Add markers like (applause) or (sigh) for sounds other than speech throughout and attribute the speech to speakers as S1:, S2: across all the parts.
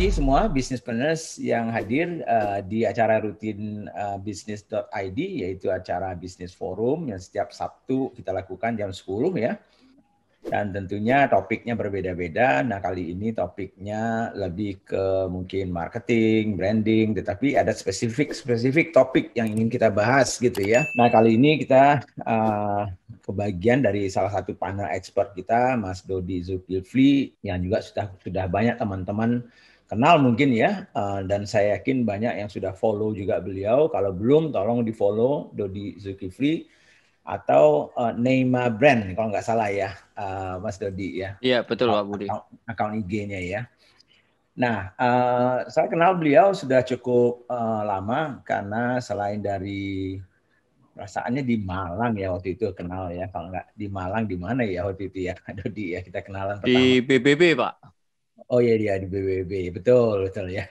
S1: pagi semua bisnis partners yang hadir uh, di acara rutin uh, eh, bisnis.id yaitu acara bisnis forum yang setiap Sabtu kita lakukan jam 10 ya. Dan tentunya topiknya berbeda-beda. Nah, kali ini topiknya lebih ke mungkin marketing, branding, tetapi ada spesifik-spesifik topik yang ingin kita bahas gitu ya. Nah, kali ini kita uh, kebagian dari salah satu panel expert kita, Mas Dodi Zulkifli, yang juga sudah sudah banyak teman-teman kenal mungkin ya eh, dan saya yakin banyak yang sudah follow juga beliau kalau belum tolong di follow Dodi Zulkifli atau uh, Brand kalau nggak salah ya eh, Mas Dodi ya iya betul Pak Budi akun, IG-nya ya nah saya kenal beliau sudah cukup lama karena selain dari perasaannya di Malang ya waktu itu kenal ya kalau nggak di Malang di mana ya waktu itu ya (laughs) Dodi ya kita kenalan pertama. di PBB Pak Oh iya dia di BBB betul betul ya.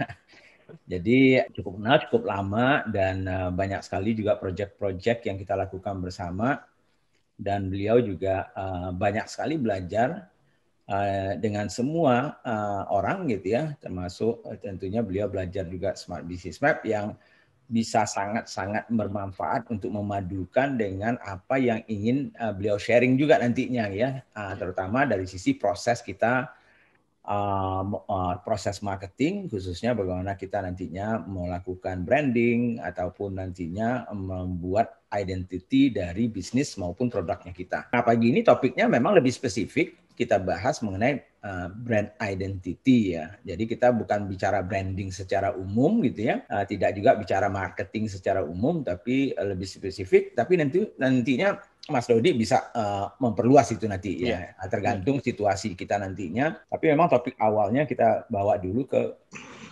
S1: Jadi cukup kenal, cukup lama dan uh, banyak sekali juga proyek-proyek yang kita lakukan bersama dan beliau juga uh, banyak sekali belajar uh, dengan semua uh, orang gitu ya, termasuk tentunya beliau belajar juga Smart Business Map yang bisa sangat-sangat bermanfaat untuk memadukan dengan apa yang ingin uh, beliau sharing juga nantinya ya, uh, terutama dari sisi proses kita Uh, uh, proses marketing khususnya bagaimana kita nantinya melakukan branding ataupun nantinya membuat identity dari bisnis maupun produknya kita. Nah pagi ini topiknya memang lebih spesifik kita bahas mengenai uh, brand identity ya. Jadi kita bukan bicara branding secara umum gitu ya, tidak juga bicara marketing secara umum, tapi lebih spesifik. Tapi nanti nantinya Mas Dodi bisa uh, memperluas itu nanti ya, ya tergantung iya. situasi kita nantinya tapi memang topik awalnya kita bawa dulu ke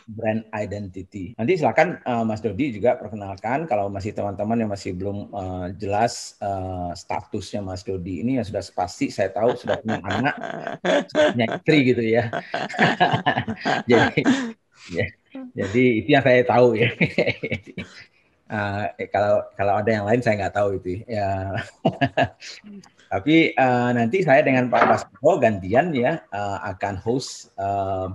S1: brand identity. Nanti silakan uh, Mas Dodi juga perkenalkan kalau masih teman-teman yang masih belum uh, jelas uh, statusnya Mas Dodi ini yang sudah pasti saya tahu sudah punya (laughs) anak, sudah punya istri gitu ya. (laughs) jadi ya, jadi itu yang saya tahu ya. (laughs) Uh, eh, kalau kalau ada yang lain saya nggak tahu itu. Ya. (laughs) Tapi uh, nanti saya dengan Pak Basko gantian ya uh, akan host uh,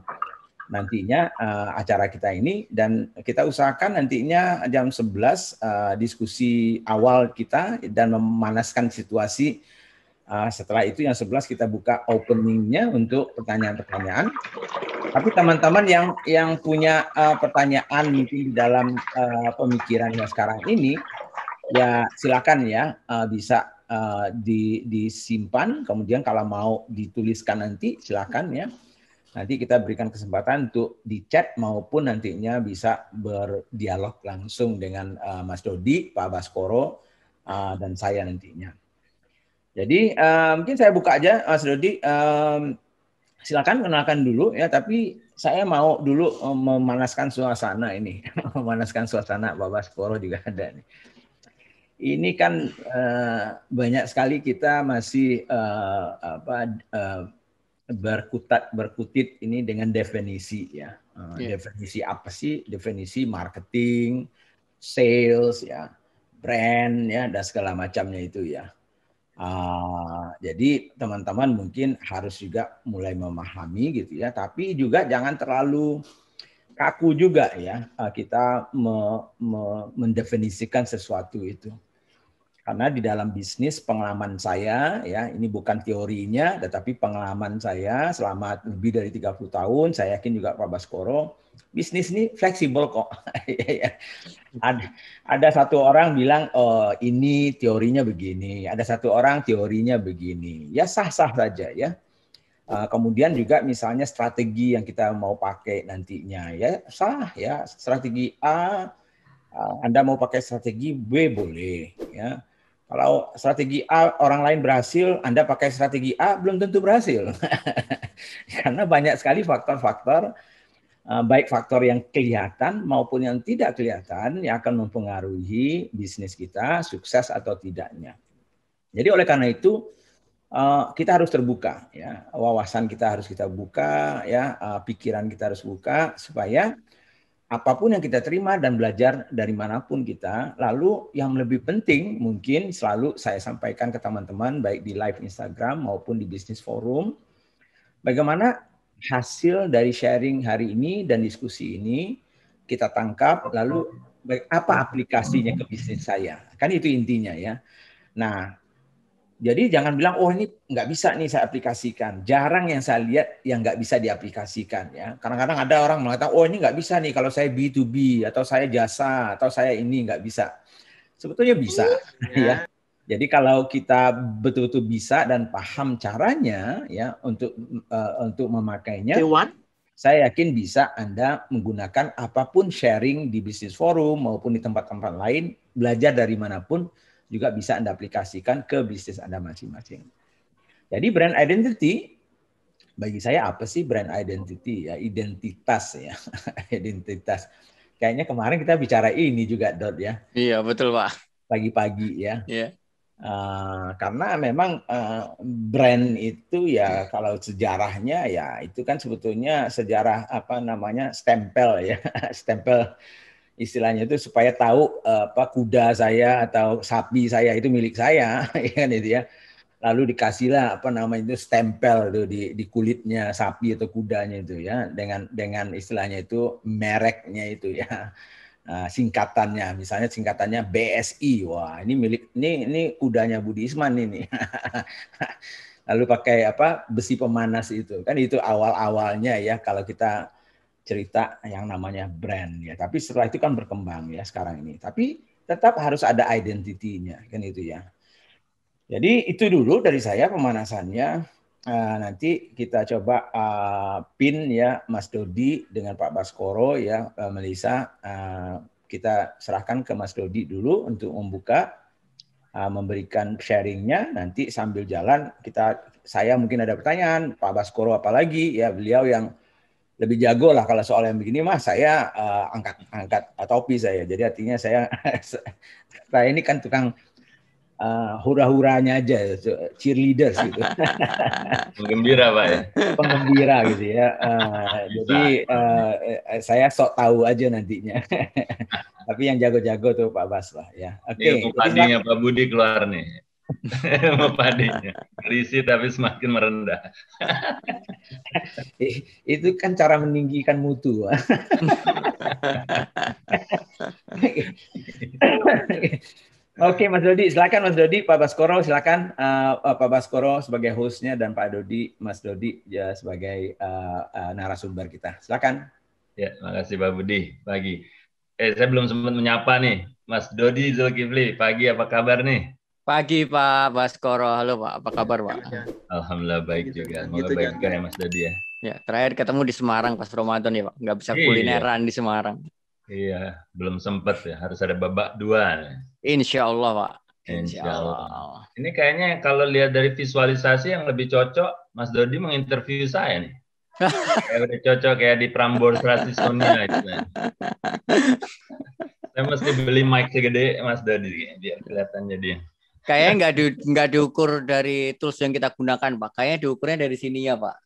S1: nantinya uh, acara kita ini dan kita usahakan nantinya jam 11 uh, diskusi awal kita dan memanaskan situasi Uh, setelah itu yang sebelas kita buka openingnya untuk pertanyaan-pertanyaan. Tapi teman-teman yang yang punya uh, pertanyaan mungkin di dalam uh, pemikirannya sekarang ini, ya silakan ya uh, bisa uh, di, disimpan. Kemudian kalau mau dituliskan nanti silakan ya. Nanti kita berikan kesempatan untuk di chat maupun nantinya bisa berdialog langsung dengan uh, Mas Dodi, Pak Baskoro, uh, dan saya nantinya. Jadi uh, mungkin saya buka aja eh, Mas Dodi. Um, silakan kenalkan dulu ya, tapi saya mau dulu eh, memanaskan suasana ini, (laughs) memanaskan suasana Bapak Skoro juga ada nih. Ini kan uh, banyak sekali kita masih uh, apa uh, berkutat berkutit ini dengan definisi ya. Uh, yeah. Definisi apa sih? Definisi marketing, sales ya, brand ya dan segala macamnya itu ya. Uh, jadi teman-teman mungkin harus juga mulai memahami gitu ya, tapi juga jangan terlalu kaku juga ya uh, kita me, me, mendefinisikan sesuatu itu. Karena di dalam bisnis pengalaman saya ya ini bukan teorinya tetapi pengalaman saya selama lebih dari 30 tahun saya yakin juga Pak Baskoro bisnis ini fleksibel kok. (laughs) Iya, iya. ada, ada satu orang bilang oh, ini teorinya begini, ada satu orang teorinya begini. Ya sah-sah saja ya. Eh, kemudian juga misalnya strategi yang kita mau pakai nantinya ya sah ya strategi A eh, anda mau pakai strategi B boleh ya. Kalau strategi A orang lain berhasil, Anda pakai strategi A belum tentu berhasil. (laughs) Karena banyak sekali faktor-faktor eh, baik faktor yang kelihatan maupun yang tidak kelihatan yang akan mempengaruhi bisnis kita sukses atau tidaknya. Jadi oleh karena itu eh, kita harus terbuka ya, wawasan kita harus kita buka ya, eh, pikiran kita harus buka supaya apapun yang kita terima dan belajar dari manapun kita. Lalu yang lebih penting mungkin selalu saya sampaikan ke teman-teman baik di live Instagram maupun di bisnis forum bagaimana hasil dari sharing hari ini dan diskusi ini kita tangkap lalu apa aplikasinya ke bisnis saya. Kan itu intinya ya. Nah, jadi jangan bilang oh ini nggak bisa nih saya aplikasikan. Jarang yang saya lihat yang nggak bisa diaplikasikan ya. Kadang-kadang ada orang mengatakan oh ini nggak bisa nih kalau saya B2B atau saya jasa atau saya ini nggak bisa. Sebetulnya bisa hmm, (laughs) ya. ya. Jadi kalau kita betul-betul bisa dan paham caranya ya untuk uh, untuk memakainya. Dewan? Saya yakin bisa Anda menggunakan apapun sharing di bisnis forum maupun di tempat-tempat lain, belajar dari manapun juga bisa Anda aplikasikan ke bisnis Anda masing-masing. Jadi brand identity bagi saya apa sih brand identity ya identitas ya (laughs) identitas kayaknya kemarin kita bicara ini juga dot ya
S2: iya betul pak
S1: pagi-pagi ya iya. Uh, karena memang uh, brand itu ya kalau sejarahnya ya itu kan sebetulnya sejarah apa namanya stempel ya (laughs) stempel istilahnya itu supaya tahu eh, apa kuda saya atau sapi saya itu milik saya (laughs) ya kan itu ya lalu dikasihlah apa namanya itu stempel tuh di, di kulitnya sapi atau kudanya itu ya dengan dengan istilahnya itu mereknya itu ya nah, singkatannya misalnya singkatannya BSI wah ini milik ini ini kudanya Budi Isman ini (laughs) lalu pakai apa besi pemanas itu kan itu awal awalnya ya kalau kita cerita yang namanya brand ya. Tapi setelah itu kan berkembang ya sekarang ini. Tapi tetap harus ada identitinya kan itu ya. Jadi itu dulu dari saya pemanasannya. Eh, nanti kita coba eh, pin ya Mas Dodi dengan Pak Baskoro ya uh, Melisa kita serahkan ke Mas Dodi dulu untuk membuka memberikan sharingnya nanti sambil jalan kita saya mungkin ada pertanyaan Pak Baskoro apalagi ya beliau yang lebih jago lah kalau soal yang begini mah saya uh, angkat angkat topi saya. Jadi artinya saya (laughs) saya ini kan tukang uh, hura-huranya aja cheerleader gitu.
S3: (laughs) Penggembira Pak ya.
S1: Penggembira gitu ya. Uh, jadi uh, saya sok tahu aja nantinya. (laughs) Tapi yang jago-jago tuh Pak Bas lah ya. Oke. Okay.
S3: Pak Budi keluar nih. (laughs) Padinya Risi tapi semakin merendah.
S1: (laughs) Itu kan cara meninggikan mutu. (laughs) Oke Mas Dodi, silakan Mas Dodi, Pak Baskoro silakan uh, Pak Baskoro sebagai hostnya dan Pak Dodi, Mas Dodi ya sebagai uh, uh, narasumber kita. Silakan.
S3: Ya, terima kasih Pak Budi. Pagi. Eh, saya belum sempat menyapa nih. Mas Dodi Zulkifli, pagi apa kabar nih?
S2: Pagi Pak Baskoro, halo Pak, apa kabar Pak? Iya, iya.
S3: Alhamdulillah baik gitu, juga, kan. semoga gitu, baik kan. juga ya Mas Dodi ya.
S2: Ya, terakhir ketemu di Semarang pas Ramadan ya Pak, nggak bisa iya. kulineran di Semarang.
S3: Iya, belum sempat ya, harus ada babak dua. Ya.
S2: Insya Allah Pak. Insya Allah.
S3: Ini kayaknya kalau lihat dari visualisasi yang lebih cocok, Mas Dodi menginterview saya nih. (laughs) kayak udah cocok kayak di Prambors Rasi Sonia ya, gitu. Kan. (laughs) saya mesti beli mic segede Mas
S2: Dodi biar kelihatan jadi Kayaknya nggak di, nggak diukur dari tools yang kita gunakan, Pak. Kayaknya diukurnya dari sini ya, Pak.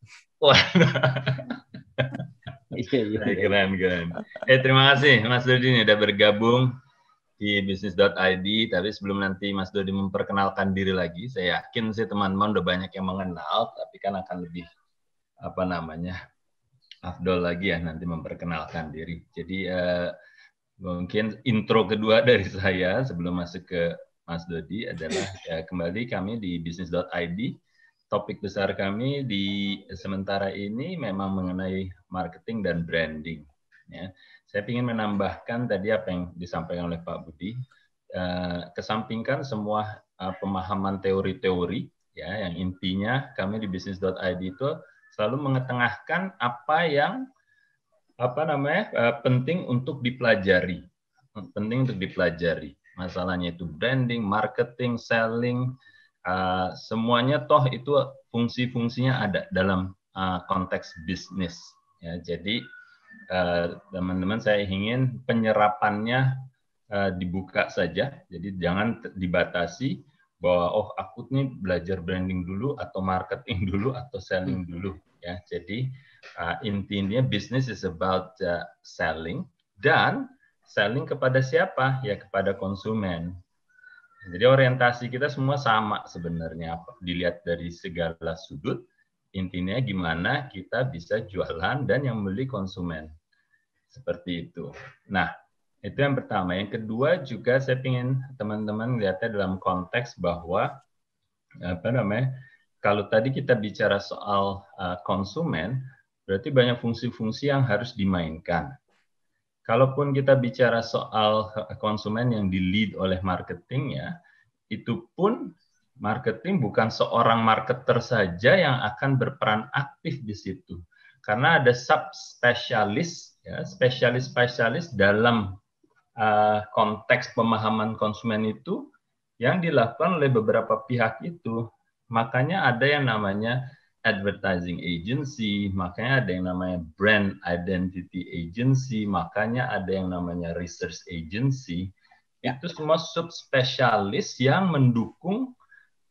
S2: Iya, iya, iya. Keren,
S3: keren. Eh, terima kasih Mas Dodi ini udah bergabung di bisnis.id. Tapi sebelum nanti Mas Dodi memperkenalkan diri lagi, saya yakin sih teman-teman udah banyak yang mengenal, tapi kan akan lebih apa namanya Afdol lagi ya nanti memperkenalkan diri. Jadi eh, mungkin intro kedua (laughs) dari saya sebelum masuk ke Mas Dodi adalah ya, kembali kami di bisnis.id. Topik besar kami di sementara ini memang mengenai marketing dan branding. Ya. Saya ingin menambahkan tadi apa yang disampaikan oleh Pak Budi. Eh, kesampingkan semua eh, pemahaman teori-teori ya yang intinya kami di bisnis.id itu selalu mengetengahkan apa yang apa namanya eh, penting untuk dipelajari penting untuk dipelajari masalahnya itu branding, marketing, selling, uh, semuanya toh itu fungsi-fungsinya ada dalam uh, konteks bisnis. Ya, jadi uh, teman-teman uh, saya ingin penyerapannya uh, dibuka saja, jadi jangan dibatasi bahwa oh aku nih belajar branding dulu atau marketing (laughs) dulu atau selling hmm. dulu ya. Jadi uh, intinya bisnis is about uh, selling dan selling kepada siapa? Ya kepada konsumen. Jadi orientasi kita semua sama sebenarnya dilihat dari segala sudut. Intinya gimana kita bisa jualan dan yang beli konsumen. Seperti itu. Nah, itu yang pertama. Yang kedua juga saya ingin teman-teman lihatnya dalam konteks bahwa apa namanya? Kalau tadi kita bicara soal eh, konsumen, berarti banyak fungsi-fungsi yang harus dimainkan Kalaupun kita bicara soal konsumen yang di lead oleh marketing ya, itu pun marketing bukan seorang marketer saja yang akan berperan aktif di situ. Karena ada subspesialis ya, spesialis-spesialis dalam uh, konteks pemahaman konsumen itu yang dilakukan oleh beberapa pihak itu. Makanya ada yang namanya advertising agency, makanya ada yang namanya brand identity agency, makanya ada yang namanya research agency. Ya. Itu semua subspesialis yang mendukung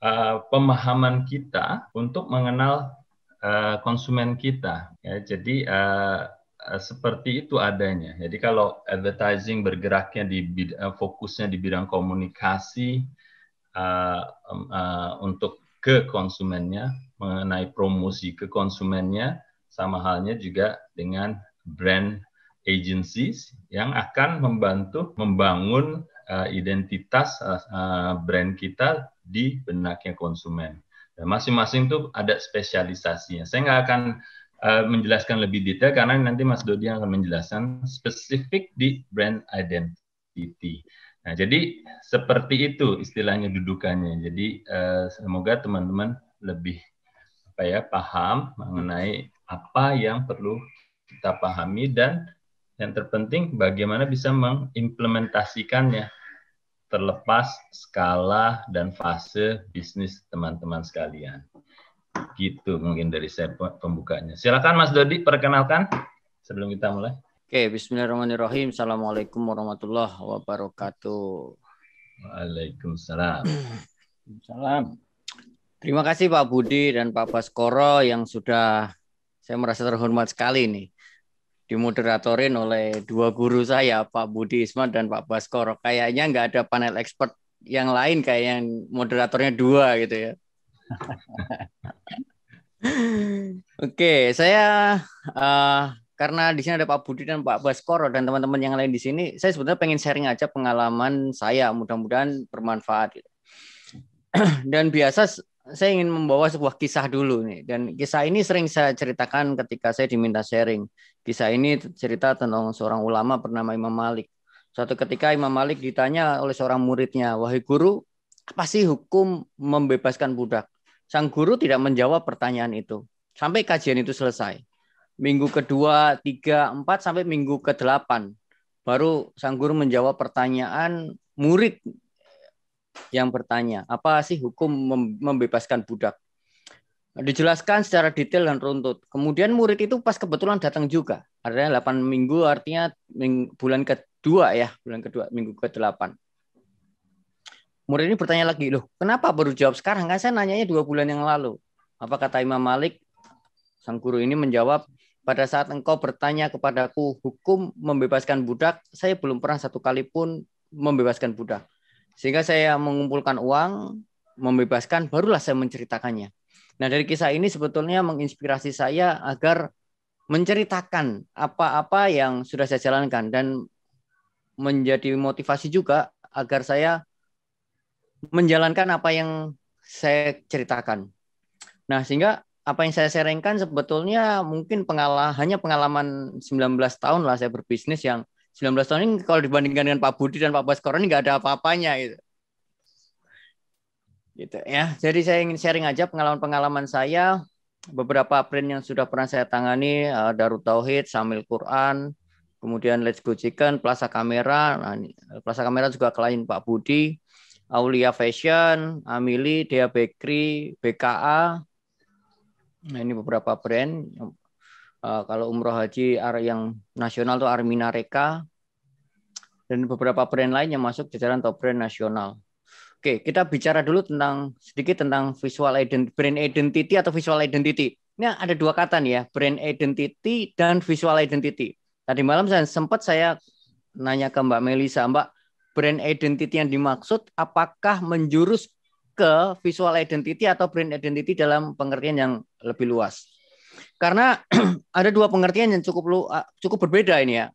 S3: uh, pemahaman kita untuk mengenal uh, konsumen kita. Ya, jadi uh, seperti itu adanya. Jadi kalau advertising bergeraknya di bidang fokusnya di bidang komunikasi uh, uh, untuk ke konsumennya, mengenai promosi ke konsumennya sama halnya juga dengan brand agencies yang akan membantu membangun uh, identitas uh, brand kita di benaknya konsumen. Dan masing-masing tuh ada spesialisasinya. Saya nggak akan uh, menjelaskan lebih detail karena nanti Mas Dodi akan menjelaskan spesifik di brand identity. Nah, jadi seperti itu istilahnya dudukannya. Jadi uh, semoga teman-teman lebih apa ya, paham mengenai apa yang perlu kita pahami dan yang terpenting bagaimana bisa mengimplementasikannya terlepas skala dan fase bisnis teman-teman sekalian. Gitu mungkin dari saya pembukanya. Silakan
S2: Mas Dodi perkenalkan sebelum kita mulai. Oke, bismillahirrahmanirrahim. Assalamualaikum warahmatullahi wabarakatuh. Waalaikumsalam. Salam. Terima kasih Pak Budi dan Pak Baskoro yang sudah saya merasa terhormat sekali ini dimoderatorin oleh dua guru saya Pak Budi Isma dan Pak Baskoro. Kayaknya nggak ada panel expert yang lain kayak yang moderatornya dua gitu ya. (laughs) Oke, saya uh, karena di sini ada Pak Budi dan Pak Baskoro dan teman-teman yang lain di sini, saya sebetulnya pengen sharing aja pengalaman saya, mudah-mudahan bermanfaat. Gitu. (clears throat) dan biasa saya ingin membawa sebuah kisah dulu nih dan kisah ini sering saya ceritakan ketika saya diminta sharing. Kisah ini cerita tentang seorang ulama bernama Imam Malik. Suatu ketika Imam Malik ditanya oleh seorang muridnya, "Wahai guru, apa sih hukum membebaskan budak?" Sang guru tidak menjawab pertanyaan itu sampai kajian itu selesai. Minggu kedua, tiga, empat sampai minggu ke delapan baru sang guru menjawab pertanyaan murid yang bertanya, apa sih hukum membebaskan budak? Dijelaskan secara detail dan runtut. Kemudian murid itu pas kebetulan datang juga. Artinya 8 minggu artinya bulan kedua ya, bulan kedua, minggu ke-8. Murid ini bertanya lagi, loh kenapa baru jawab sekarang? Kan saya nanyanya dua bulan yang lalu. Apa kata Imam Malik? Sang guru ini menjawab, pada saat engkau bertanya kepadaku hukum membebaskan budak, saya belum pernah satu kali pun membebaskan budak. Sehingga saya mengumpulkan uang, membebaskan, barulah saya menceritakannya. Nah, dari kisah ini sebetulnya menginspirasi saya agar menceritakan apa-apa yang sudah saya jalankan dan menjadi motivasi juga agar saya menjalankan apa yang saya ceritakan. Nah, sehingga apa yang saya seringkan sebetulnya mungkin pengalaman hanya pengalaman 19 tahun lah saya berbisnis yang 19 tahun ini kalau dibandingkan dengan Pak Budi dan Pak Baskoro ini nggak ada apa-apanya gitu. Gitu ya. Jadi saya ingin sharing aja pengalaman-pengalaman saya beberapa print yang sudah pernah saya tangani eh, Darut Tauhid, Samil Quran, kemudian Let's Go Chicken, Plaza Kamera, nah, eh, Plaza Kamera juga klien Pak Budi, Aulia Fashion, Amili, Dea Bakery, BKA. Nah, ini beberapa brand Eh, kalau umroh haji yang nasional tuh Armina Reka dan beberapa brand lain yang masuk jajaran top brand nasional. Oke, kita bicara dulu tentang sedikit tentang visual ident brand identity atau visual identity. Ini ada dua kata nih ya, brand identity dan visual identity. Tadi malam saya sempat saya nanya ke Mbak Melisa, Mbak, brand identity yang dimaksud apakah menjurus ke visual identity atau brand identity dalam pengertian yang lebih luas? Karena (clears throat) ada dua pengertian yang cukup lu, cukup berbeda ini ya.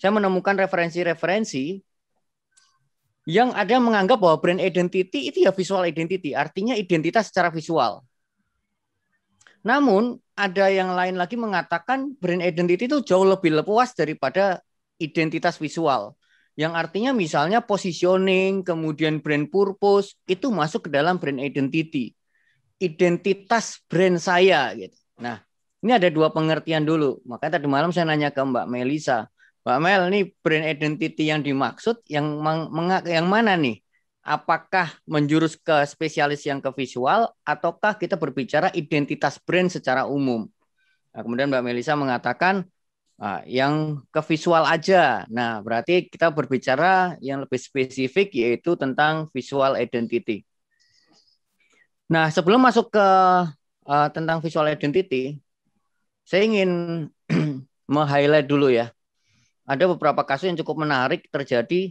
S2: Saya menemukan referensi-referensi yang ada yang menganggap bahwa brand identity itu ya visual identity, artinya identitas secara visual. Namun ada yang lain lagi mengatakan brand identity itu jauh lebih lepas daripada identitas visual. Yang artinya misalnya positioning, kemudian brand purpose itu masuk ke dalam brand identity. Identitas brand saya gitu. Nah, ini ada dua pengertian dulu. Makanya tadi malam saya nanya ke Mbak Melisa, Mbak Mel, ini brand identity yang dimaksud yang meng, yang mana nih? Apakah menjurus ke spesialis yang ke visual ataukah kita berbicara identitas brand secara umum? Nah, kemudian Mbak Melisa mengatakan ah, yang ke visual aja. Nah, berarti kita berbicara yang lebih spesifik yaitu tentang visual identity. Nah, sebelum masuk ke uh, tentang visual identity, saya ingin (clears throat) meng-highlight dulu ya. Ada beberapa kasus yang cukup menarik terjadi.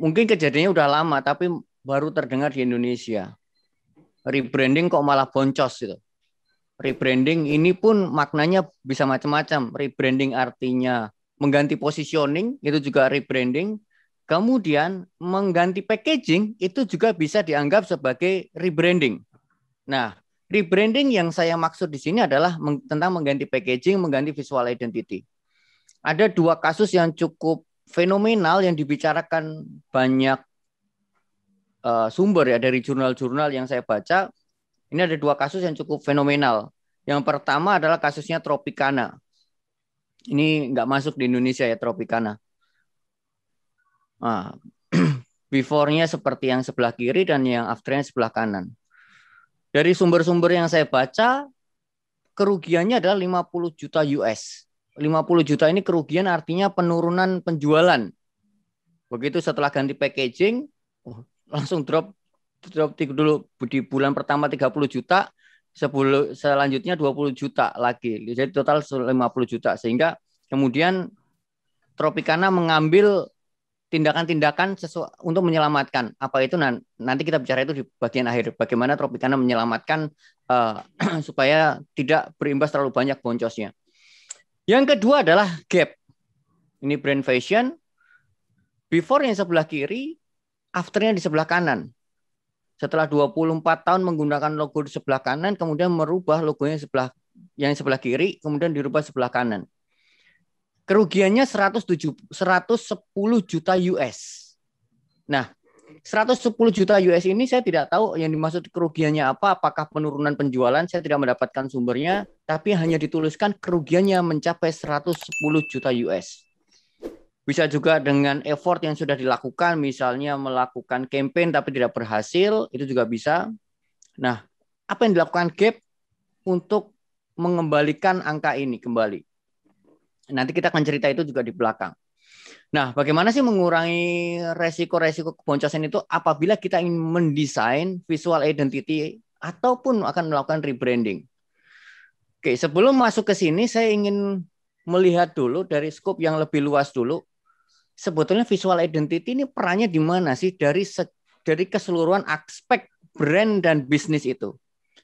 S2: Mungkin kejadiannya udah lama, tapi baru terdengar di Indonesia. Rebranding kok malah boncos gitu. Rebranding ini pun maknanya bisa macam-macam. Rebranding artinya mengganti positioning, itu juga rebranding. Kemudian mengganti packaging itu juga bisa dianggap sebagai rebranding. Nah, Rebranding yang saya maksud di sini adalah tentang mengganti packaging, mengganti visual identity. Ada dua kasus yang cukup fenomenal yang dibicarakan banyak uh, sumber ya dari jurnal-jurnal yang saya baca. Ini ada dua kasus yang cukup fenomenal. Yang pertama adalah kasusnya Tropicana. Ini nggak masuk di Indonesia ya Tropicana. Nah, (clears throat) before seperti yang sebelah kiri dan yang after sebelah kanan. Dari sumber-sumber yang saya baca, kerugiannya adalah 50 juta US. 50 juta ini kerugian artinya penurunan penjualan. Begitu setelah ganti packaging, oh, langsung drop drop dulu di bulan pertama 30 juta, sebelum selanjutnya 20 juta lagi. Jadi total 50 juta sehingga kemudian Tropicana mengambil tindakan-tindakan untuk menyelamatkan apa itu nanti kita bicara itu di bagian akhir bagaimana Tropicana menyelamatkan uh, (clears throat) supaya tidak berimbas terlalu banyak boncosnya. Yang kedua adalah gap. Ini brand fashion. Before yang sebelah kiri, afternya di sebelah kanan. Setelah 24 tahun menggunakan logo di sebelah kanan, kemudian merubah logonya sebelah yang sebelah kiri, kemudian dirubah sebelah kanan. Kerugiannya 107, 110 juta US. Nah, 110 juta US ini saya tidak tahu yang dimaksud kerugiannya apa, apakah penurunan penjualan, saya tidak mendapatkan sumbernya, tapi hanya dituliskan kerugiannya mencapai 110 juta US. Bisa juga dengan effort yang sudah dilakukan, misalnya melakukan campaign tapi tidak berhasil, itu juga bisa. Nah, apa yang dilakukan Gap untuk mengembalikan angka ini kembali? Nanti kita akan cerita itu juga di belakang. Nah, bagaimana sih mengurangi resiko-resiko keboncosan itu apabila kita ingin mendesain visual identity ataupun akan melakukan rebranding? Oke, sebelum masuk ke sini saya ingin melihat dulu dari scope yang lebih luas dulu. Sebetulnya visual identity ini perannya di mana sih dari dari keseluruhan aspek brand dan bisnis itu.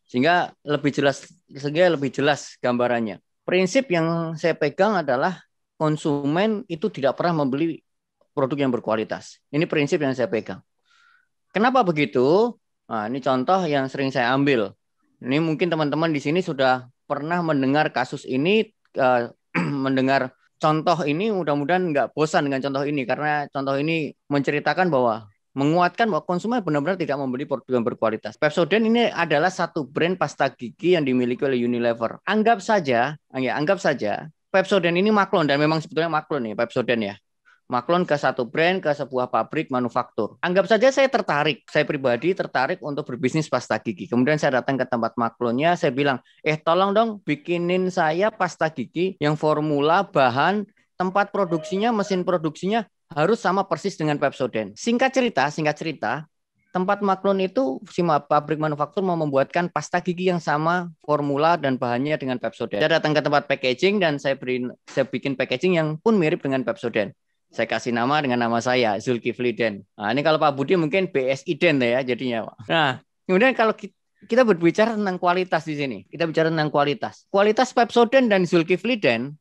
S2: Sehingga lebih jelas sehingga lebih jelas gambarannya prinsip yang saya pegang adalah konsumen itu tidak pernah membeli produk yang berkualitas. Ini prinsip yang saya pegang. Kenapa begitu? Nah, ini contoh yang sering saya ambil. Ini mungkin teman-teman di sini sudah pernah mendengar kasus ini, eh, (clears throat) mendengar contoh ini. Mudah-mudahan nggak bosan dengan contoh ini karena contoh ini menceritakan bahwa menguatkan bahwa konsumen benar-benar tidak membeli produk yang berkualitas. Pepsodent ini adalah satu brand pasta gigi yang dimiliki oleh Unilever. Anggap saja, ah, ya, anggap saja Pepsodent ini maklon dan memang sebetulnya maklon nih Pepsodent ya. Maklon ke satu brand, ke sebuah pabrik manufaktur. Anggap saja saya tertarik, saya pribadi tertarik untuk berbisnis pasta gigi. Kemudian saya datang ke tempat maklonnya, saya bilang, eh tolong dong bikinin saya pasta gigi yang formula, bahan, tempat produksinya, mesin produksinya harus sama persis dengan Pepsodent. Singkat cerita, singkat cerita, tempat Maklon itu si pabrik manufaktur mau membuatkan pasta gigi yang sama formula dan bahannya dengan Pepsodent. Saya datang ke tempat packaging dan saya beri saya bikin packaging yang pun mirip dengan Pepsodent. Saya kasih nama dengan nama saya Zulkifli Den. Nah, ini kalau Pak Budi mungkin BSI Den ya jadinya, Pak. Nah, kemudian kalau kita kita berbicara tentang kualitas di sini. Kita bicara tentang kualitas. Kualitas Pepsodent dan Zulkifli Den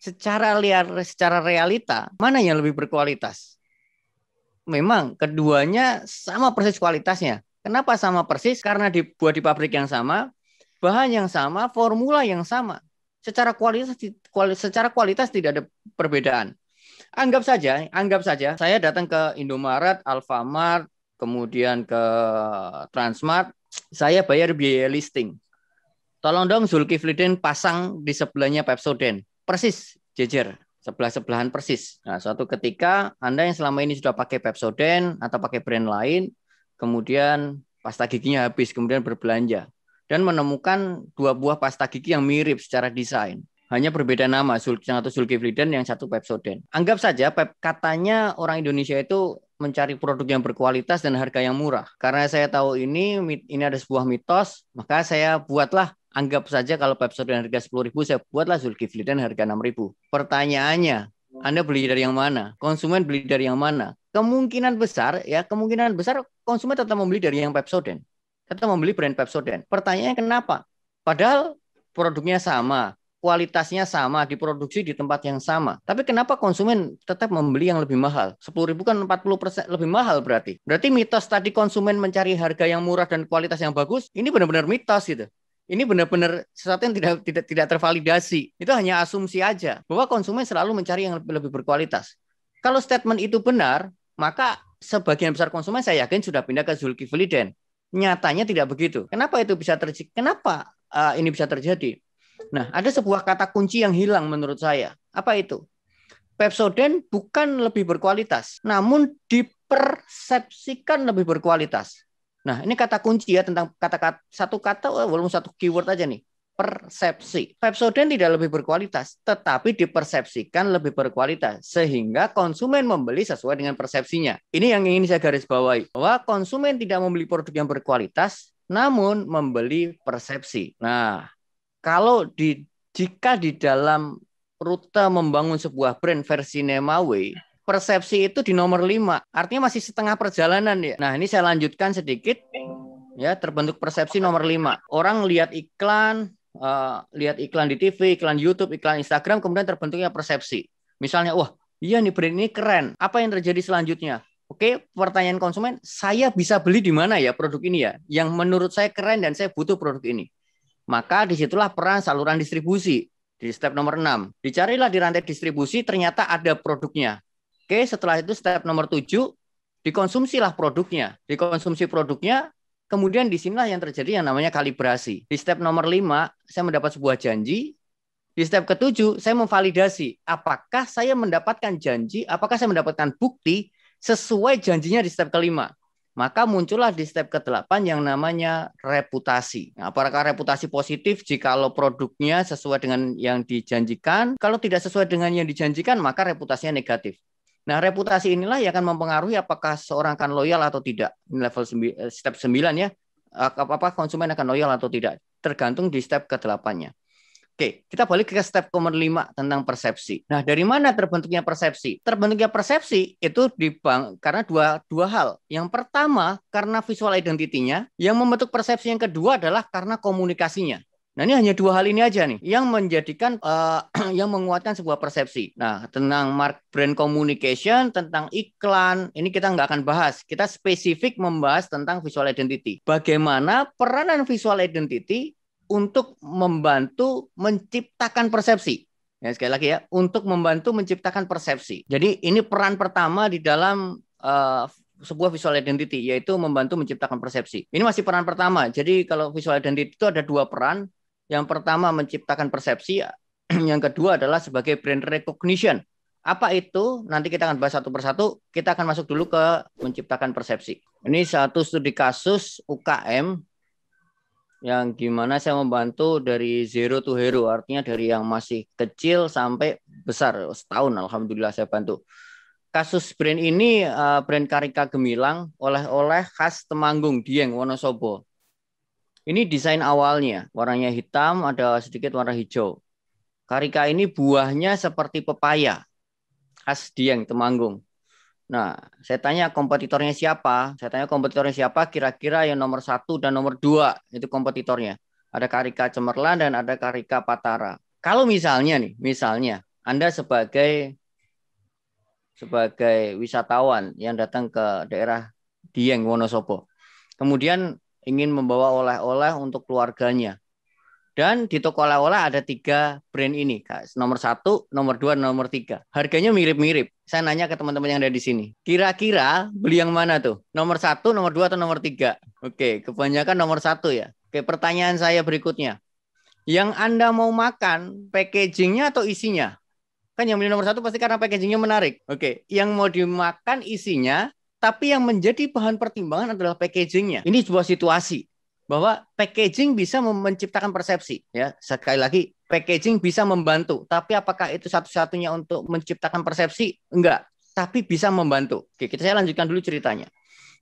S2: secara liar secara realita mana yang lebih berkualitas? Memang keduanya sama persis kualitasnya. Kenapa sama persis? Karena dibuat di pabrik yang sama, bahan yang sama, formula yang sama. Secara kualitas secara kualitas tidak ada perbedaan. Anggap saja, anggap saja saya datang ke Indomaret, Alfamart, kemudian ke Transmart, saya bayar biaya listing. Tolong dong Zulkifli Den pasang di sebelahnya Pepsodent persis jejer sebelah-sebelahan persis. Nah, suatu ketika Anda yang selama ini sudah pakai Pepsodent atau pakai brand lain, kemudian pasta giginya habis, kemudian berbelanja dan menemukan dua buah pasta gigi yang mirip secara desain. Hanya berbeda nama, yang satu Sulkifliden, yang satu Pepsodent. Anggap saja pep, katanya orang Indonesia itu mencari produk yang berkualitas dan harga yang murah. Karena saya tahu ini, ini ada sebuah mitos, maka saya buatlah anggap saja kalau Pepsi dengan harga ribu saya buatlah Zulkifli dan harga ribu Pertanyaannya, Anda beli dari yang mana? Konsumen beli dari yang mana? Kemungkinan besar ya, kemungkinan besar konsumen tetap membeli dari yang Pepsodent. Tetap membeli brand Pepsodent. Pertanyaannya kenapa? Padahal produknya sama, kualitasnya sama, diproduksi di tempat yang sama. Tapi kenapa konsumen tetap membeli yang lebih mahal? sepuluh ribu kan empat puluh persen lebih mahal berarti. Berarti mitos tadi konsumen mencari harga yang murah dan kualitas yang bagus, ini benar-benar mitos gitu ini benar-benar sesuatu yang tidak tidak tidak tervalidasi. Itu hanya asumsi aja bahwa konsumen selalu mencari yang lebih, lebih berkualitas. Kalau statement itu benar, maka sebagian besar konsumen saya yakin sudah pindah ke Zulkifli Dan. Nyatanya tidak begitu. Kenapa itu bisa terjadi? Kenapa uh, ini bisa terjadi? Nah, ada sebuah kata kunci yang hilang menurut saya. Apa itu? Pepsoden bukan lebih berkualitas, namun dipersepsikan lebih berkualitas. Nah, ini kata kunci ya tentang kata-kata satu kata oh, walaupun satu keyword aja nih, persepsi. Pepsodent tidak lebih berkualitas, tetapi dipersepsikan lebih berkualitas sehingga konsumen membeli sesuai dengan persepsinya. Ini yang ingin saya garis bawahi, bahwa konsumen tidak membeli produk yang berkualitas namun membeli persepsi. Nah, kalau di jika di dalam rute membangun sebuah brand versi Nemawe, persepsi itu di nomor 5. Artinya masih setengah perjalanan ya. Nah, ini saya lanjutkan sedikit. Ya, terbentuk persepsi nomor 5. Orang lihat iklan, uh, lihat iklan di TV, iklan YouTube, iklan Instagram, kemudian terbentuknya persepsi. Misalnya, wah, iya nih brand ini keren. Apa yang terjadi selanjutnya? Oke, pertanyaan konsumen, saya bisa beli di mana ya produk ini ya? Yang menurut saya keren dan saya butuh produk ini. Maka disitulah peran saluran distribusi di step nomor 6. Dicarilah di rantai distribusi ternyata ada produknya. Oke, setelah itu step nomor 7, dikonsumsilah produknya. Dikonsumsi produknya, kemudian di sinilah yang terjadi yang namanya kalibrasi. Di step nomor lima saya mendapat sebuah janji. Di step ketujuh, saya memvalidasi apakah saya mendapatkan janji, apakah saya mendapatkan bukti sesuai janjinya di step kelima. Maka muncullah di step ke-8 yang namanya reputasi. Nah, apakah reputasi positif jikalau produknya sesuai dengan yang dijanjikan? Kalau tidak sesuai dengan yang dijanjikan, maka reputasinya negatif. Nah, reputasi inilah yang akan mempengaruhi apakah seorang akan loyal atau tidak. Ini level eh, step 9 ya. apa konsumen akan loyal atau tidak. Tergantung di step ke 8 Oke, kita balik ke step nomor 5 tentang persepsi. Nah, dari mana terbentuknya persepsi? Terbentuknya persepsi itu di bank karena dua dua hal. Yang pertama karena visual identitinya yang membentuk persepsi yang kedua adalah karena komunikasinya. Nah ini hanya dua hal ini aja nih yang menjadikan uh, (clears throat) yang menguatkan sebuah persepsi. Nah tentang mark brand communication, tentang iklan, ini kita nggak akan bahas. Kita spesifik membahas tentang visual identity. Bagaimana peranan visual identity untuk membantu menciptakan persepsi. Ya, sekali lagi ya, untuk membantu menciptakan persepsi. Jadi ini peran pertama di dalam uh, sebuah visual identity yaitu membantu menciptakan persepsi. Ini masih peran pertama. Jadi kalau visual identity itu ada dua peran. Yang pertama menciptakan persepsi, (clears throat) yang kedua adalah sebagai brand recognition. Apa itu? Nanti kita akan bahas satu persatu. Kita akan masuk dulu ke menciptakan persepsi. Ini satu studi kasus UKM yang gimana saya membantu dari zero to hero, artinya dari yang masih kecil sampai besar. Setahun, alhamdulillah saya bantu. Kasus brand ini eh, brand Karika Gemilang oleh-oleh khas Temanggung Dieng Wonosobo. Ini desain awalnya, warnanya hitam, ada sedikit warna hijau. Karika ini buahnya seperti pepaya, khas Dieng, Temanggung. Nah, saya tanya kompetitornya siapa? Saya tanya kompetitornya siapa? Kira-kira yang nomor satu dan nomor dua itu kompetitornya. Ada Karika Cemerlang dan ada Karika Patara. Kalau misalnya nih, misalnya Anda sebagai sebagai wisatawan yang datang ke daerah Dieng Wonosobo, kemudian ingin membawa oleh-oleh untuk keluarganya. Dan di toko oleh-oleh ada tiga brand ini, guys. nomor satu, nomor dua, nomor tiga. Harganya mirip-mirip. Saya nanya ke teman-teman yang ada di sini, kira-kira beli yang mana tuh? Nomor satu, nomor dua, atau nomor tiga? Oke, kebanyakan nomor satu ya. Oke, pertanyaan saya berikutnya. Yang Anda mau makan, packagingnya atau isinya? Kan yang beli nomor satu pasti karena packagingnya menarik. Oke, yang mau dimakan isinya tapi yang menjadi bahan pertimbangan adalah packagingnya. Ini sebuah situasi bahwa packaging bisa menciptakan persepsi ya sekali lagi packaging bisa membantu tapi apakah itu satu-satunya untuk menciptakan persepsi enggak tapi bisa membantu oke kita saya lanjutkan dulu ceritanya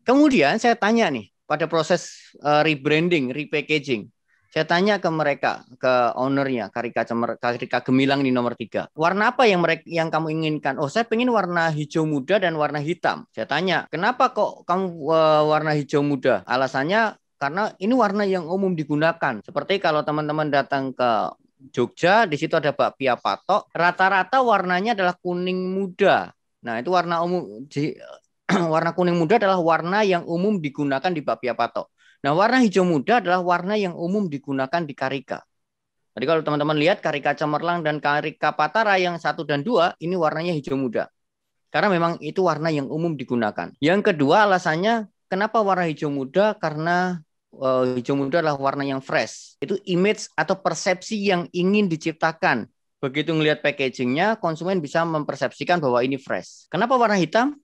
S2: kemudian saya tanya nih pada proses eh, rebranding repackaging saya tanya ke mereka, ke ownernya, Karika Cemer, Karika Gemilang di nomor tiga. Warna apa yang mereka yang kamu inginkan? Oh, saya pengen warna hijau muda dan warna hitam. Saya tanya, kenapa kok kamu eh, warna hijau muda? Alasannya karena ini warna yang umum digunakan. Seperti kalau teman-teman datang ke Jogja, di situ ada Pak Pia patok. Rata-rata warnanya adalah kuning muda. Nah, itu warna umum di (clears throat) warna kuning muda adalah warna yang umum digunakan di bakpia patok. Nah, warna hijau muda adalah warna yang umum digunakan di karika. Jadi kalau teman-teman lihat karika cemerlang dan karika patara yang satu dan dua, ini warnanya hijau muda. Karena memang itu warna yang umum digunakan. Yang kedua alasannya kenapa warna hijau muda? Karena uh, hijau muda adalah warna yang fresh. Itu image atau persepsi yang ingin diciptakan. Begitu melihat packagingnya, konsumen bisa mempersepsikan bahwa ini fresh. Kenapa warna hitam?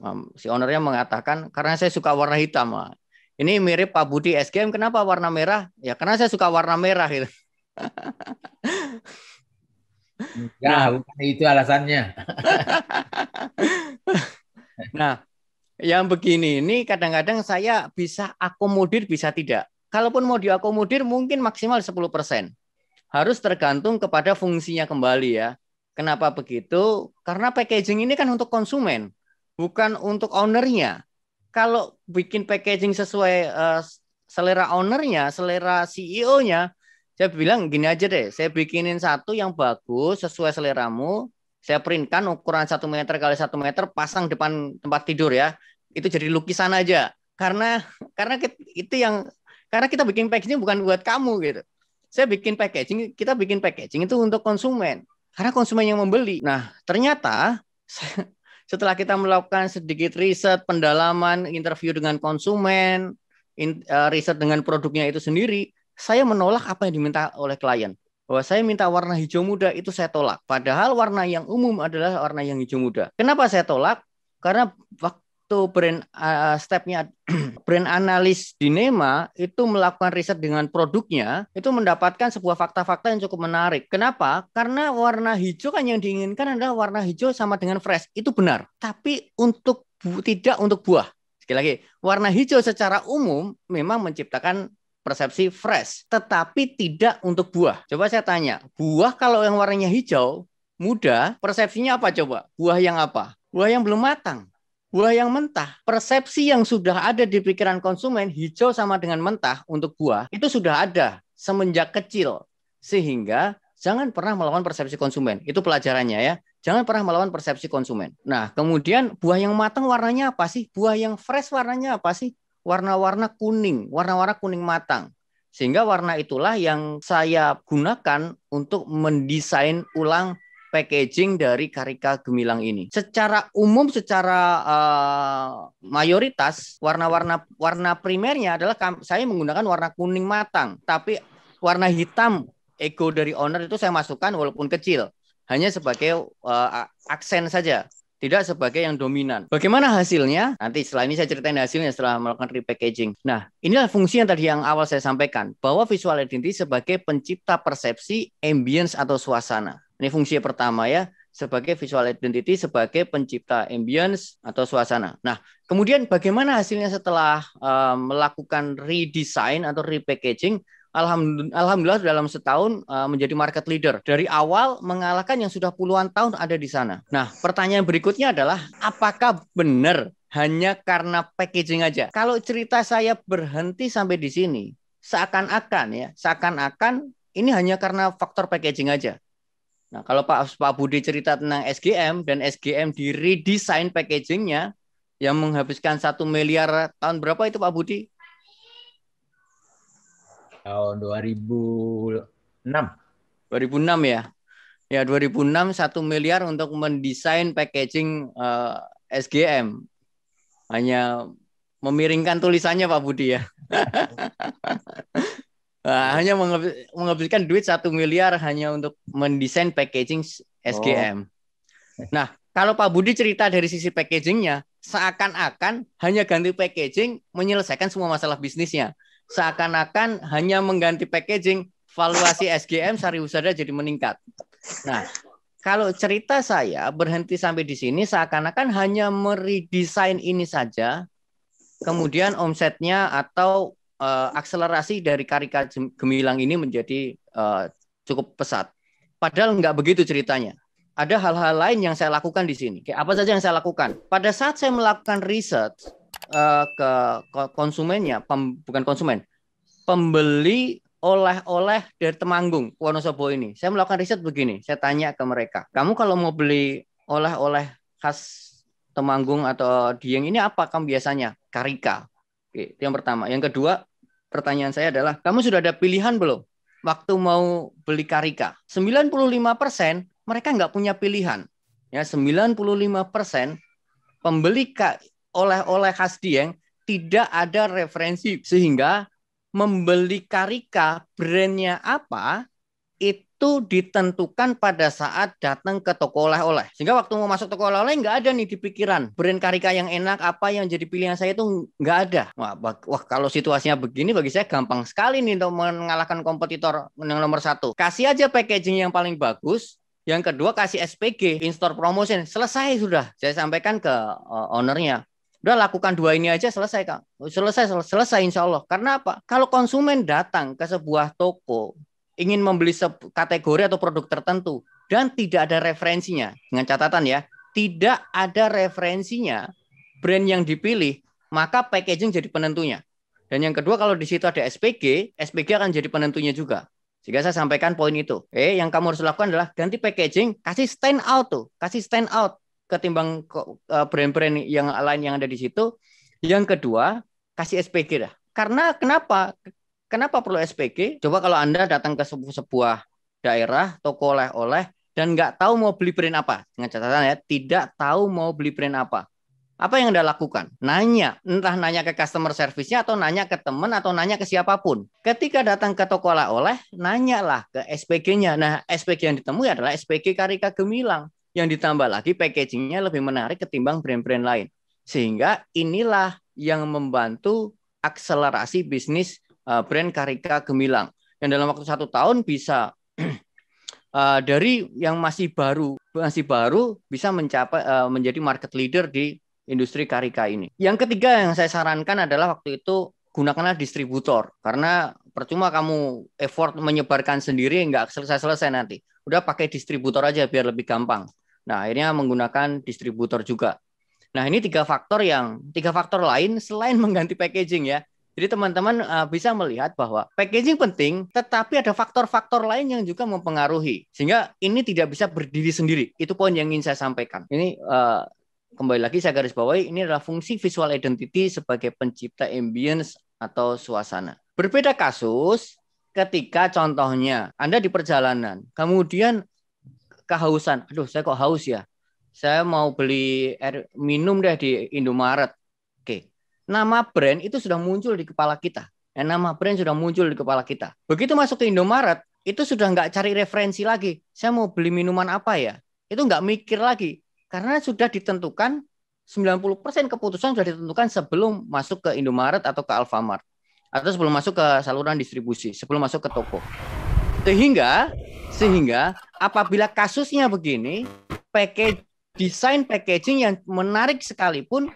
S2: Nah, si ownernya mengatakan karena saya suka warna hitam. Nah, ini mirip Pak Budi SGM. Kenapa warna merah? Ya karena saya suka warna merah gitu. (laughs)
S1: Ya, nah, bukan itu alasannya.
S2: (laughs) nah, yang begini ini kadang-kadang saya bisa akomodir bisa tidak. Kalaupun mau diakomodir mungkin maksimal 10%. Harus tergantung kepada fungsinya kembali ya. Kenapa begitu? Karena packaging ini kan untuk konsumen, bukan untuk ownernya kalau bikin packaging sesuai uh, selera ownernya, selera CEO-nya, saya bilang gini aja deh, saya bikinin satu yang bagus sesuai seleramu, saya printkan ukuran satu meter kali satu meter, pasang depan tempat tidur ya, itu jadi lukisan aja. Karena karena itu yang karena kita bikin packaging bukan buat kamu gitu. Saya bikin packaging, kita bikin packaging itu untuk konsumen. Karena konsumen yang membeli. Nah, ternyata (laughs) setelah kita melakukan sedikit riset, pendalaman, interview dengan konsumen, in, uh, riset dengan produknya itu sendiri, saya menolak apa yang diminta oleh klien. Bahwa saya minta warna hijau muda itu saya tolak. Padahal warna yang umum adalah warna yang hijau muda. Kenapa saya tolak? Karena waktu brand uh, stepnya brand analis Dinema itu melakukan riset dengan produknya, itu mendapatkan sebuah fakta-fakta yang cukup menarik. Kenapa? Karena warna hijau kan yang diinginkan adalah warna hijau sama dengan fresh. Itu benar. Tapi untuk bu, tidak untuk buah. Sekali lagi, warna hijau secara umum memang menciptakan persepsi fresh, tetapi tidak untuk buah. Coba saya tanya, buah kalau yang warnanya hijau, muda, persepsinya apa coba? Buah yang apa? Buah yang belum matang buah yang mentah, persepsi yang sudah ada di pikiran konsumen hijau sama dengan mentah untuk buah itu sudah ada semenjak kecil. Sehingga jangan pernah melawan persepsi konsumen. Itu pelajarannya ya. Jangan pernah melawan persepsi konsumen. Nah, kemudian buah yang matang warnanya apa sih? Buah yang fresh warnanya apa sih? Warna-warna kuning, warna-warna kuning matang. Sehingga warna itulah yang saya gunakan untuk mendesain ulang packaging dari karika gemilang ini. Secara umum, secara uh, mayoritas warna-warna warna primernya adalah saya menggunakan warna kuning matang, tapi warna hitam ego dari owner itu saya masukkan walaupun kecil, hanya sebagai uh, aksen saja tidak sebagai yang dominan. Bagaimana hasilnya? Nanti setelah ini saya ceritain hasilnya setelah melakukan repackaging. Nah, inilah fungsi yang tadi yang awal saya sampaikan, bahwa visual identity sebagai pencipta persepsi, ambience, atau suasana. Ini fungsi pertama ya, sebagai visual identity, sebagai pencipta ambience atau suasana. Nah, kemudian bagaimana hasilnya setelah uh, melakukan redesign atau repackaging? Alhamdulillah, alhamdulillah dalam setahun uh, menjadi market leader. Dari awal mengalahkan yang sudah puluhan tahun ada di sana. Nah, pertanyaan berikutnya adalah apakah benar hanya karena packaging aja? Kalau cerita saya berhenti sampai di sini, seakan-akan ya, seakan-akan ini hanya karena faktor packaging aja. Nah, kalau Pak Pak Budi cerita tentang SGM dan SGM di redesign packagingnya yang menghabiskan satu miliar tahun berapa itu Pak Budi? Tahun 2006. 2006 ya. Ya 2006 satu miliar untuk mendesain packaging uh, eh, SGM. Hanya memiringkan tulisannya Pak Budi ya. (laughs) Uh, hanya menghabiskan duit satu miliar hanya untuk mendesain packaging SGM. Oh. Nah, kalau Pak Budi cerita dari sisi packagingnya, seakan-akan hanya ganti packaging menyelesaikan semua masalah bisnisnya. Seakan-akan hanya mengganti packaging, valuasi SGM sari usaha jadi meningkat. Nah, kalau cerita saya berhenti sampai di sini seakan-akan hanya meredesain ini saja, kemudian omsetnya atau uh, akselerasi dari Karika Gemilang ini menjadi uh, cukup pesat. Padahal nggak begitu ceritanya. Ada hal-hal lain yang saya lakukan di sini. Kayak apa saja yang saya lakukan? Pada saat saya melakukan riset uh, eh, ke konsumennya, pem, bukan konsumen, pembeli oleh-oleh dari Temanggung, Wonosobo ini. Saya melakukan riset begini, saya tanya ke mereka, kamu kalau mau beli oleh-oleh khas Temanggung atau Dieng ini apa kamu biasanya? Karika. Oke, itu yang pertama. Yang kedua, pertanyaan saya adalah, kamu sudah ada pilihan belum? Waktu mau beli karika, 95% mereka nggak punya pilihan. Ya, 95% pembeli oleh-oleh khas Dieng tidak ada referensi sehingga membeli karika brandnya apa itu itu ditentukan pada saat datang ke toko oleh-oleh. Sehingga waktu mau masuk toko oleh-oleh nggak ada nih di pikiran brand karika yang enak apa yang jadi pilihan saya itu nggak ada. Wah, wah kalau situasinya begini bagi saya gampang sekali nih untuk mengalahkan kompetitor yang nomor satu. Kasih aja packaging yang paling bagus, yang kedua kasih SPG, in-store promotion. Selesai sudah. Saya sampaikan ke uh, ownernya. Udah lakukan dua ini aja selesai Kang. Selesai selesai insya Allah. Karena apa? Kalau konsumen datang ke sebuah toko ingin membeli kategori atau produk tertentu dan tidak ada referensinya dengan catatan ya tidak ada referensinya brand yang dipilih maka packaging jadi penentunya dan yang kedua kalau di situ ada SPG SPG akan jadi penentunya juga sehingga saya sampaikan poin itu eh yang kamu harus lakukan adalah ganti packaging kasih stand out tuh kasih stand out ketimbang eh, brand-brand yang lain yang ada di situ yang kedua kasih SPG dah karena kenapa Kenapa perlu SPG? Coba kalau Anda datang ke sebuah daerah, toko oleh-oleh, dan nggak tahu mau beli brand apa. Dengan catatan ya, tidak tahu mau beli brand apa. Apa yang Anda lakukan? Nanya. Entah nanya ke customer service-nya, atau nanya ke teman, atau nanya ke siapapun. Ketika datang ke toko oleh-oleh, nanyalah ke SPG-nya. Nah, SPG yang ditemui adalah SPG Karika Gemilang. Yang ditambah lagi packaging-nya lebih menarik ketimbang brand-brand lain. Sehingga inilah yang membantu akselerasi bisnis Eh, brand Karika Gemilang yang dalam waktu satu tahun bisa (clears throat) eh, dari yang masih baru masih baru bisa mencapai eh, menjadi market leader di industri karika ini. Yang ketiga yang saya sarankan adalah waktu itu gunakanlah distributor karena percuma kamu effort menyebarkan sendiri nggak selesai-selesai nanti. Udah pakai distributor aja biar lebih gampang. Nah, akhirnya menggunakan distributor juga. Nah, ini tiga faktor yang tiga faktor lain selain (laughs) mengganti packaging ya. Jadi teman-teman uh, bisa melihat bahwa packaging penting, tetapi ada faktor-faktor lain yang juga mempengaruhi. Sehingga ini tidak bisa berdiri sendiri. Itu poin yang ingin saya sampaikan. Ini uh, kembali lagi saya garis bawahi, ini adalah fungsi visual identity sebagai pencipta ambience atau suasana. Berbeda kasus ketika contohnya Anda di perjalanan, kemudian kehausan. Aduh, saya kok haus ya. Saya mau beli air minum deh di Indomaret. Oke, nama brand itu sudah muncul di kepala kita. Dan nama brand sudah muncul di kepala kita. Begitu masuk ke Indomaret, itu sudah nggak cari referensi lagi. Saya mau beli minuman apa ya? Itu nggak mikir lagi. Karena sudah ditentukan 90% keputusan sudah ditentukan sebelum masuk ke Indomaret atau ke Alfamart. Atau sebelum masuk ke saluran distribusi, sebelum masuk ke toko. Sehingga sehingga apabila kasusnya begini, package desain packaging yang menarik sekalipun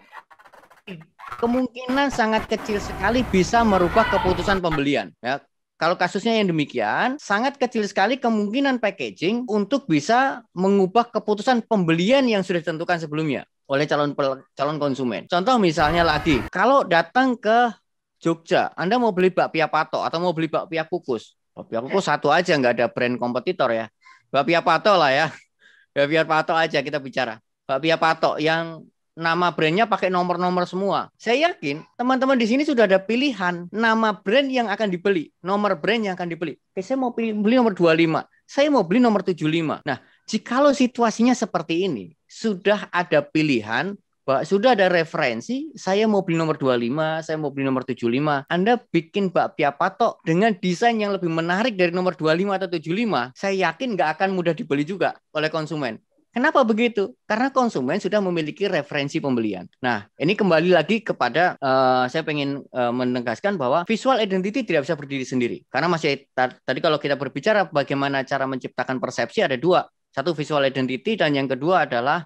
S2: kemungkinan sangat kecil sekali bisa merubah keputusan pembelian ya kalau kasusnya yang demikian, sangat kecil sekali kemungkinan packaging untuk bisa mengubah keputusan pembelian yang sudah ditentukan sebelumnya oleh calon calon konsumen. Contoh misalnya lagi, kalau datang ke Jogja, Anda mau beli bakpia patok atau mau beli bakpia kukus. Bakpia kukus satu aja, nggak ada brand kompetitor ya. Bakpia patok lah ya. Bakpia patok aja kita bicara. Bakpia patok yang nama brandnya pakai nomor-nomor semua. Saya yakin teman-teman di sini sudah ada pilihan nama brand yang akan dibeli, nomor brand yang akan dibeli. Oke, saya mau pilih, beli nomor 25, saya mau beli nomor 75. Nah, jikalau situasinya seperti ini, sudah ada pilihan Pak, sudah ada referensi, saya mau beli nomor 25, saya mau beli nomor 75. Anda bikin bakpia patok dengan desain yang lebih menarik dari nomor 25 atau 75, saya yakin nggak akan mudah dibeli juga oleh konsumen. Kenapa begitu? Karena konsumen sudah memiliki referensi pembelian. Nah, ini kembali lagi kepada uh, saya pengen uh, menegaskan bahwa visual identity tidak bisa berdiri sendiri. Karena masih tadi kalau kita berbicara bagaimana cara menciptakan persepsi ada dua. Satu visual identity dan yang kedua adalah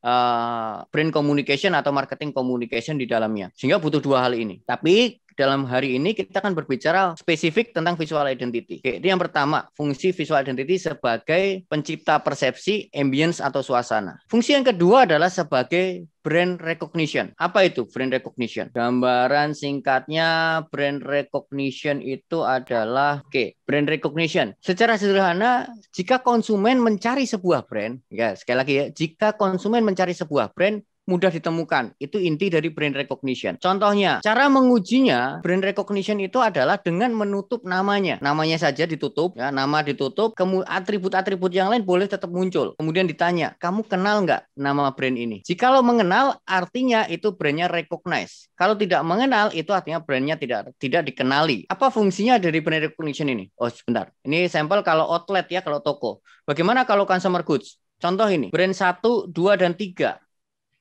S2: uh, brand communication atau marketing communication di dalamnya. Sehingga butuh dua hal ini. Tapi dalam hari ini kita akan berbicara spesifik tentang visual identity. Jadi yang pertama, fungsi visual identity sebagai pencipta persepsi, ambience atau suasana. Fungsi yang kedua adalah sebagai brand recognition. Apa itu brand recognition? Gambaran singkatnya brand recognition itu adalah oke, okay, brand recognition. Secara sederhana, jika konsumen mencari sebuah brand, ya sekali lagi ya, jika konsumen mencari sebuah brand, mudah ditemukan. Itu inti dari brand recognition. Contohnya, cara mengujinya brand recognition itu adalah dengan menutup namanya. Namanya saja ditutup, ya, nama ditutup, atribut-atribut yang lain boleh tetap muncul. Kemudian ditanya, kamu kenal nggak nama brand ini? Jikalau mengenal, artinya itu brandnya recognize. Kalau tidak mengenal, itu artinya brandnya tidak tidak dikenali. Apa fungsinya dari brand recognition ini? Oh, sebentar. Ini sampel kalau outlet ya, kalau toko. Bagaimana kalau consumer goods? Contoh ini, brand 1, 2, dan 3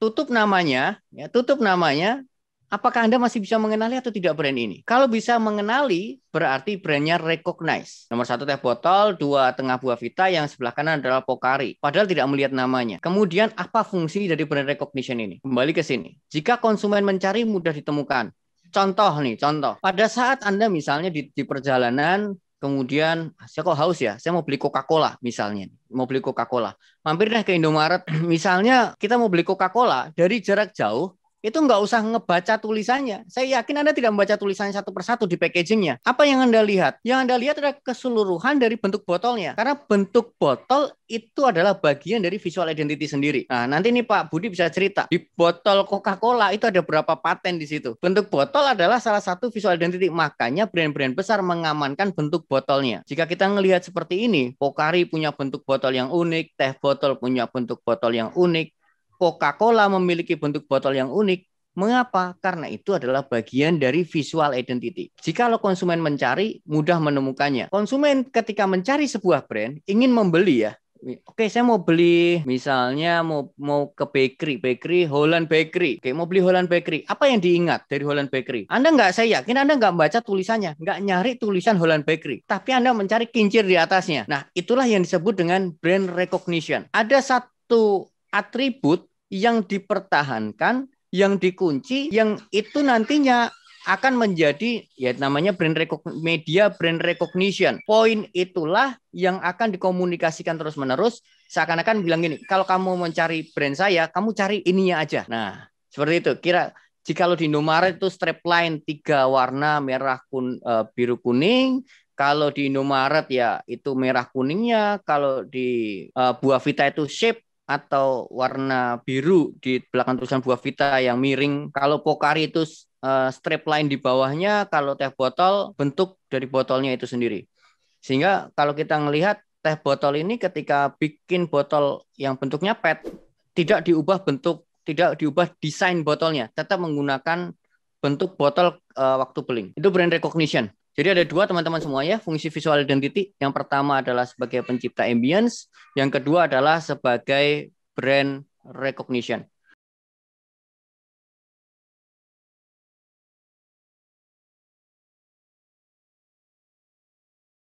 S2: tutup namanya, ya, tutup namanya, apakah Anda masih bisa mengenali atau tidak brand ini? Kalau bisa mengenali, berarti brandnya recognize. Nomor satu teh botol, dua tengah buah vita, yang sebelah kanan adalah Pokari. Padahal tidak melihat namanya. Kemudian apa fungsi dari brand recognition ini? Kembali ke sini. Jika konsumen mencari mudah ditemukan. Contoh nih, contoh. Pada saat Anda misalnya di, di perjalanan kemudian saya kok haus ya, saya mau beli Coca-Cola misalnya, mau beli Coca-Cola. Mampir deh ke Indomaret, (clears throat) misalnya kita mau beli Coca-Cola dari jarak jauh itu nggak usah ngebaca tulisannya. Saya yakin Anda tidak membaca tulisannya satu persatu di packagingnya. Apa yang Anda lihat? Yang Anda lihat adalah keseluruhan dari bentuk botolnya. Karena bentuk botol itu adalah bagian dari visual identity sendiri. Nah, nanti nih Pak Budi bisa cerita. Di botol Coca-Cola itu ada berapa paten di situ. Bentuk botol adalah salah satu visual identity. Makanya brand-brand besar mengamankan bentuk botolnya. Jika kita melihat seperti ini, Pokari punya bentuk botol yang unik, teh botol punya bentuk botol yang unik, Coca-Cola memiliki bentuk botol yang unik. Mengapa? Karena itu adalah bagian dari visual identity. Jika lo konsumen mencari, mudah menemukannya. Konsumen ketika mencari sebuah brand, ingin membeli ya, Oke, saya mau beli misalnya mau mau ke bakery, bakery Holland Bakery. Oke, mau beli Holland Bakery. Apa yang diingat dari Holland Bakery? Anda nggak, saya yakin Anda nggak baca tulisannya, nggak nyari tulisan Holland Bakery, tapi Anda mencari kincir di atasnya. Nah, itulah yang disebut dengan brand recognition. Ada satu atribut yang dipertahankan, yang dikunci, yang itu nantinya akan menjadi ya namanya brand media brand recognition. Poin itulah yang akan dikomunikasikan terus-menerus seakan-akan bilang gini, kalau kamu mencari brand saya, kamu cari ininya aja. Nah, seperti itu. Kira jika lo di Indomaret itu strap line tiga warna merah kun, uh, biru kuning, kalau di Indomaret ya itu merah kuningnya, kalau di uh, e, Buah Vita itu shape atau warna biru di belakang tulisan buah vita yang miring. Kalau Pokari itu uh, strip line di bawahnya, kalau teh botol bentuk dari botolnya itu sendiri. Sehingga kalau kita melihat teh botol ini ketika bikin botol yang bentuknya pet tidak diubah bentuk, tidak diubah desain botolnya, tetap menggunakan bentuk botol uh, waktu beling. Itu brand recognition. Jadi ada dua teman-teman semua semuanya fungsi visual identity. Yang pertama adalah sebagai pencipta ambience, yang kedua adalah sebagai brand recognition.